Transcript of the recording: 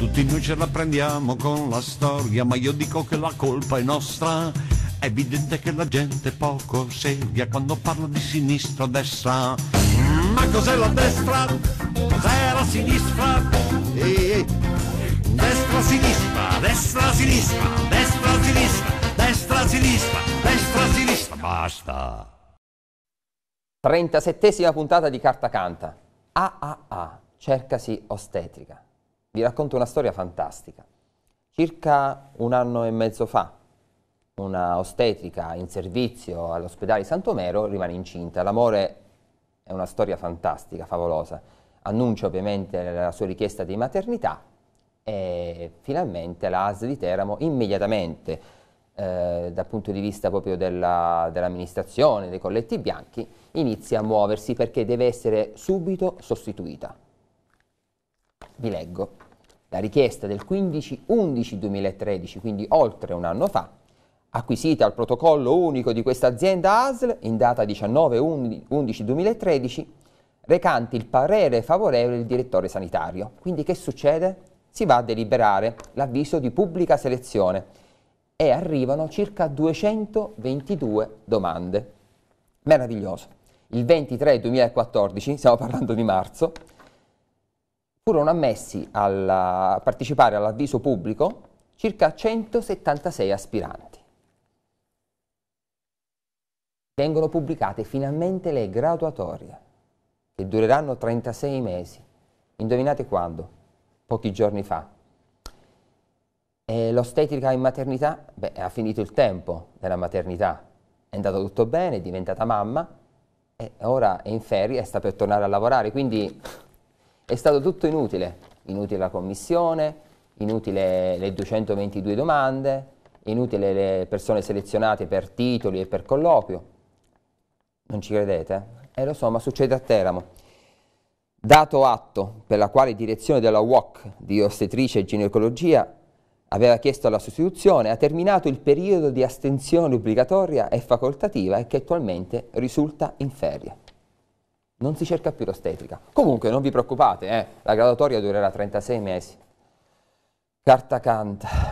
Tutti noi ce la prendiamo con la storia, ma io dico che la colpa è nostra. È evidente che la gente poco seria quando parla di sinistra o destra. Ma cos'è la destra? Cos'è la sinistra? Eh, destra, sinistra, destra, sinistra, destra, sinistra, destra, sinistra, destra, sinistra. Basta. 37 puntata di Carta Canta. AAA, cercasi ostetrica vi racconto una storia fantastica. Circa un anno e mezzo fa, una ostetrica in servizio all'ospedale Santomero rimane incinta. L'amore è una storia fantastica, favolosa. Annuncia ovviamente la sua richiesta di maternità e finalmente la ASL di Teramo immediatamente, eh, dal punto di vista proprio dell'amministrazione, dei colletti bianchi, inizia a muoversi perché deve essere subito sostituita vi leggo la richiesta del 15-11-2013, quindi oltre un anno fa, acquisita al protocollo unico di questa azienda ASL in data 19-11-2013, recanti il parere favorevole del direttore sanitario. Quindi che succede? Si va a deliberare l'avviso di pubblica selezione e arrivano circa 222 domande. Meraviglioso. Il 23 2014, stiamo parlando di marzo, furono ammessi a partecipare all'avviso pubblico circa 176 aspiranti. Vengono pubblicate finalmente le graduatorie, che dureranno 36 mesi. Indovinate quando? Pochi giorni fa. E l'ostetrica in maternità? Beh, ha finito il tempo della maternità. È andato tutto bene, è diventata mamma, e ora è in ferie e sta per tornare a lavorare, quindi è stato tutto inutile, inutile la commissione, inutile le 222 domande, inutile le persone selezionate per titoli e per colloquio. Non ci credete? Eh lo so, ma succede a Teramo. Dato atto per la quale direzione della UOC di ostetrice e ginecologia aveva chiesto la sostituzione, ha terminato il periodo di astensione obbligatoria e facoltativa e che attualmente risulta in ferie non si cerca più l'ostetrica. Comunque non vi preoccupate, eh, la graduatoria durerà 36 mesi. Carta canta.